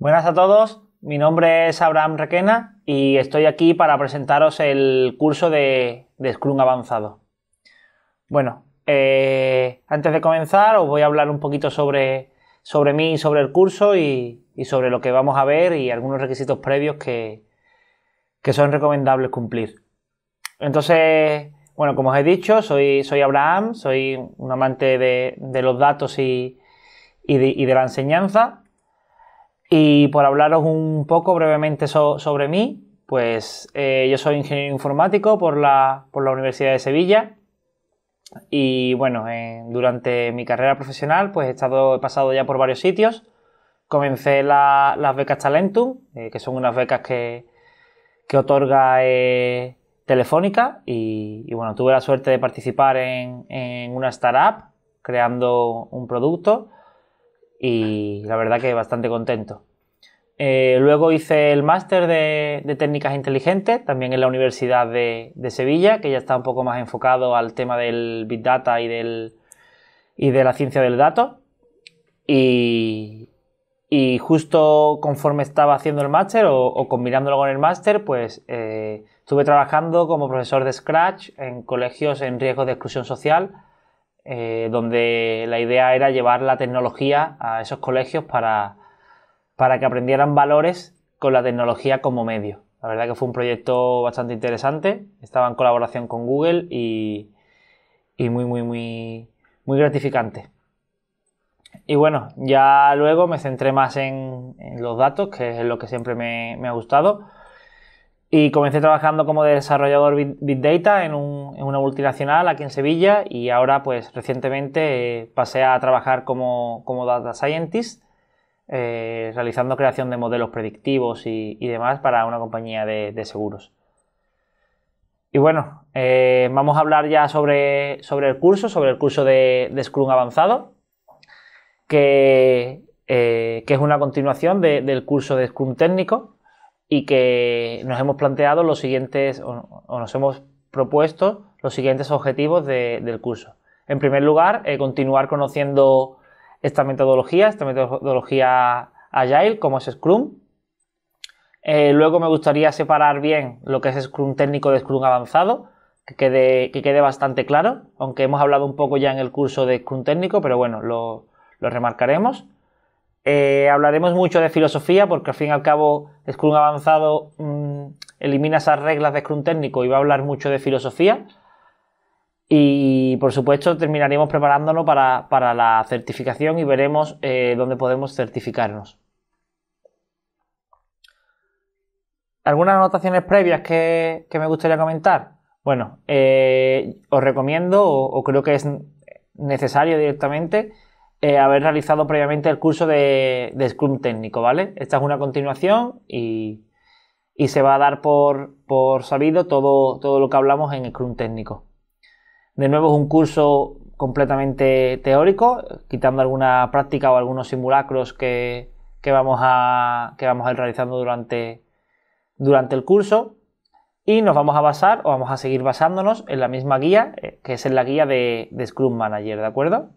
Buenas a todos, mi nombre es Abraham Requena y estoy aquí para presentaros el curso de, Scrum avanzado. Bueno, eh, antes de comenzar os voy a hablar un poquito sobre, sobre mí y sobre el curso y, sobre lo que vamos a ver y algunos requisitos previos que, son recomendables cumplir. Entonces, bueno, como os he dicho, soy, soy Abraham, soy un amante de, los datos y de la enseñanza y por hablaros un poco brevemente sobre mí, pues eh, yo soy ingeniero informático por la, por la Universidad de Sevilla. Y bueno, durante mi carrera profesional, pues he, estado, he pasado ya por varios sitios. Comencé las becas Talentum, eh, que son unas becas que, que otorga eh, Telefónica. Y, y, bueno, tuve la suerte de participar en, en, una startup creando un producto y la verdad que bastante contento. Eh, luego hice el máster de, técnicas inteligentes, también en la Universidad de, Sevilla, que ya está un poco más enfocado al tema del Big Data y, del, y de la ciencia del dato. Y, justo conforme estaba haciendo el máster o, combinándolo con el máster, pues eh, estuve trabajando como profesor de Scratch en colegios en riesgo de exclusión social eh, donde la idea era llevar la tecnología a esos colegios para, que aprendieran valores con la tecnología como medio. La verdad que fue un proyecto bastante interesante, estaba en colaboración con Google y, muy, muy, muy, gratificante. Y bueno, ya luego me centré más en, los datos, que es lo que siempre me ha gustado. Y comencé trabajando como desarrollador Big Data en, una multinacional aquí en Sevilla y ahora pues recientemente eh, pasé a trabajar como, Data Scientist eh, realizando creación de modelos predictivos y, demás para una compañía de, seguros. Y bueno, eh, vamos a hablar ya sobre, sobre, el curso, sobre el curso de, Scrum avanzado, que, es una continuación del curso de Scrum técnico y que nos hemos planteado los siguientes, o, nos hemos propuesto los siguientes objetivos del curso. En primer lugar, eh, continuar conociendo esta metodología, esta metodología Agile, como es Scrum. Eh, luego me gustaría separar bien lo que es Scrum técnico de Scrum avanzado, que quede, que quede bastante claro, aunque hemos hablado un poco ya en el curso de Scrum técnico, pero bueno, lo, lo remarcaremos. Eh, hablaremos mucho de filosofía porque al fin y al cabo Scrum avanzado mm, elimina esas reglas de Scrum técnico y va a hablar mucho de filosofía. Y por supuesto terminaremos preparándonos para, la certificación y veremos eh, dónde podemos certificarnos. ¿Algunas anotaciones previas que, me gustaría comentar? Bueno, eh, os recomiendo o creo que es necesario directamente eh, haber realizado previamente el curso de, Scrum técnico, ¿vale? Esta es una continuación y, se va a dar por, por sabido todo, todo, lo que hablamos en Scrum técnico. De nuevo es un curso completamente teórico, quitando alguna práctica o algunos simulacros que, vamos, a, vamos a ir realizando durante, durante el curso. Y nos vamos a basar o vamos a seguir basándonos en la misma guía, eh, que es en la guía de Scrum Manager, ¿de acuerdo?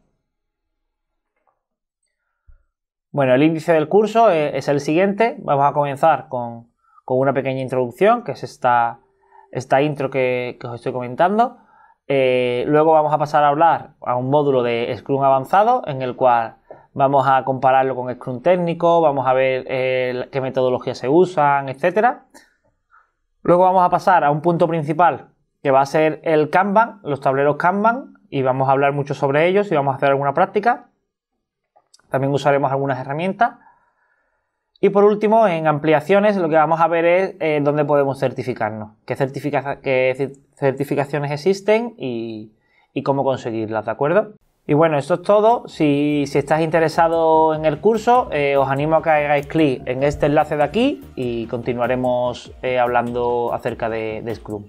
Bueno, el índice del curso eh, es el siguiente. Vamos a comenzar con, una pequeña introducción, que es esta, esta intro que, os estoy comentando. Eh, luego vamos a pasar a hablar a un módulo de Scrum avanzado, en el cual vamos a compararlo con Scrum técnico, vamos a ver eh, qué metodologías se usan, etc. Luego vamos a pasar a un punto principal, que va a ser el Kanban, los tableros Kanban, y vamos a hablar mucho sobre ellos y vamos a hacer alguna práctica. También usaremos algunas herramientas. Y por último, en ampliaciones, lo que vamos a ver es eh, dónde podemos certificarnos, qué, certificaciones existen y, cómo conseguirlas, ¿de acuerdo? Y bueno, esto es todo. Si, si estás interesado en el curso, eh, os animo a que hagáis clic en este enlace de aquí y continuaremos eh, hablando acerca de Scrum.